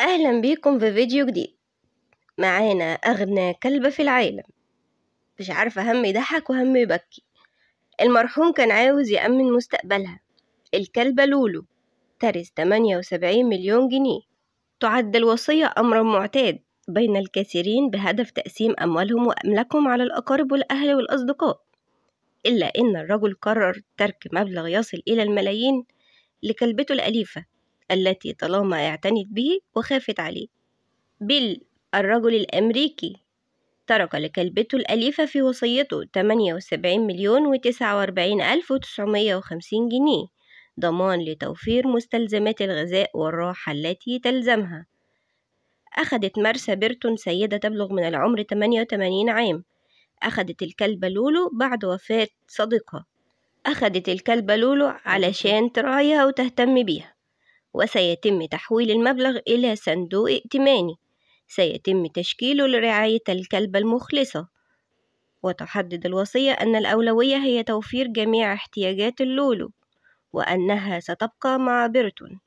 أهلا بيكم في فيديو جديد معانا أغنى كلبة في العالم مش عارفة هم يضحك وهم يبكي المرحوم كان عاوز يأمن مستقبلها الكلبة لولو ترز 78 مليون جنيه تعد الوصية أمرا معتاد بين الكثيرين بهدف تقسيم أموالهم وأملاكهم على الأقارب والأهل والأصدقاء إلا إن الرجل قرر ترك مبلغ يصل إلى الملايين لكلبته الأليفة التي طالما اعتنت به وخافت عليه بيل الرجل الأمريكي ترك لكلبته الأليفة في وصيته 78 مليون و 49 ألف جنيه ضمان لتوفير مستلزمات الغذاء والراحة التي تلزمها أخذت مرسى بيرتون سيدة تبلغ من العمر 88 عام أخذت الكلبة لولو بعد وفاة صديقها أخذت الكلبة لولو علشان تراعيها وتهتم بيها وسيتم تحويل المبلغ إلى صندوق ائتماني سيتم تشكيله لرعاية الكلبة المخلصة وتحدد الوصية أن الأولوية هي توفير جميع احتياجات اللولو وأنها ستبقى مع بيرتون